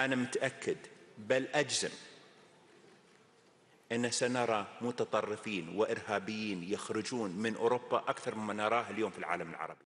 أنا متأكد بل أجزم أن سنرى متطرفين وإرهابيين يخرجون من أوروبا أكثر مما نراه اليوم في العالم العربي